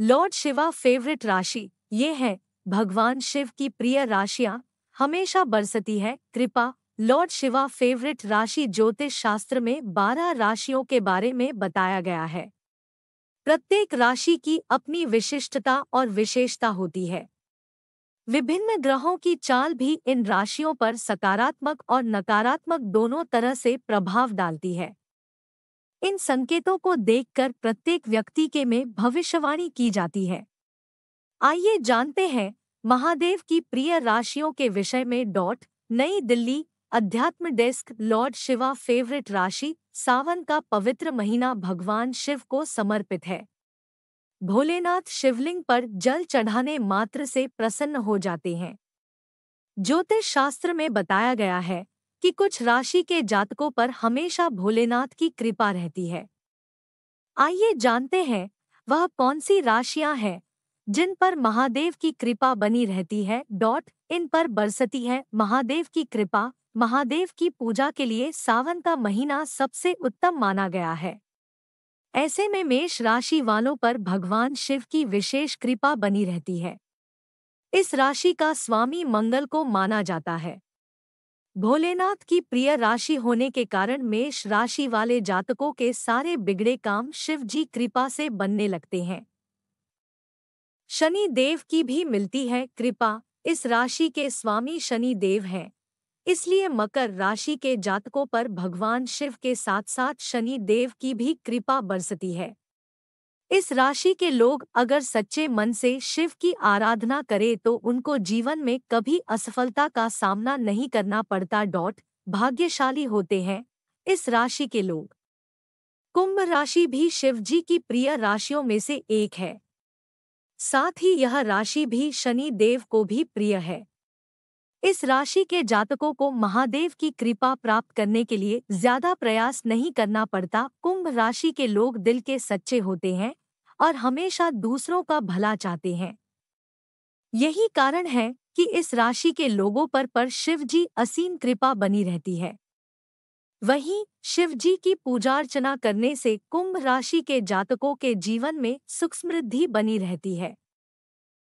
Lord Shiva favourite राशि ये है भगवान शिव की प्रिय राशियां हमेशा बरसती है कृपा लॉर्ड शिवा फेवरेट राशि ज्योतिष शास्त्र में बारह राशियों के बारे में बताया गया है प्रत्येक राशि की अपनी विशिष्टता और विशेषता होती है विभिन्न ग्रहों की चाल भी इन राशियों पर सकारात्मक और नकारात्मक दोनों तरह से प्रभाव डालती है इन संकेतों को देखकर प्रत्येक व्यक्ति के में भविष्यवाणी की जाती है आइए जानते हैं महादेव की प्रिय राशियों के विषय में डॉट नई दिल्ली अध्यात्म डेस्क लॉर्ड शिवा फेवरेट राशि सावन का पवित्र महीना भगवान शिव को समर्पित है भोलेनाथ शिवलिंग पर जल चढ़ाने मात्र से प्रसन्न हो जाते हैं ज्योतिष शास्त्र में बताया गया है कि कुछ राशि के जातकों पर हमेशा भोलेनाथ की कृपा रहती है आइए जानते हैं वह कौन सी राशियां हैं जिन पर महादेव की कृपा बनी रहती है डॉट इन पर बरसती है महादेव की कृपा महादेव की पूजा के लिए सावन का महीना सबसे उत्तम माना गया है ऐसे में मेष राशि वालों पर भगवान शिव की विशेष कृपा बनी रहती है इस राशि का स्वामी मंगल को माना जाता है भोलेनाथ की प्रिय राशि होने के कारण मेष राशि वाले जातकों के सारे बिगड़े काम शिव जी कृपा से बनने लगते हैं शनि देव की भी मिलती है कृपा इस राशि के स्वामी शनि देव हैं इसलिए मकर राशि के जातकों पर भगवान शिव के साथ साथ शनि देव की भी कृपा बरसती है इस राशि के लोग अगर सच्चे मन से शिव की आराधना करें तो उनको जीवन में कभी असफलता का सामना नहीं करना पड़ता डॉट भाग्यशाली होते हैं इस राशि के लोग कुंभ राशि भी शिव जी की प्रिय राशियों में से एक है साथ ही यह राशि भी शनि देव को भी प्रिय है इस राशि के जातकों को महादेव की कृपा प्राप्त करने के लिए ज्यादा प्रयास नहीं करना पड़ता कुंभ राशि के लोग दिल के सच्चे होते हैं और हमेशा दूसरों का भला चाहते हैं यही कारण है कि इस राशि के लोगों पर पर शिव जी असीम कृपा बनी रहती है वहीं शिव जी की पूजा अर्चना करने से कुंभ राशि के जातकों के जीवन में सुख समृद्धि बनी रहती है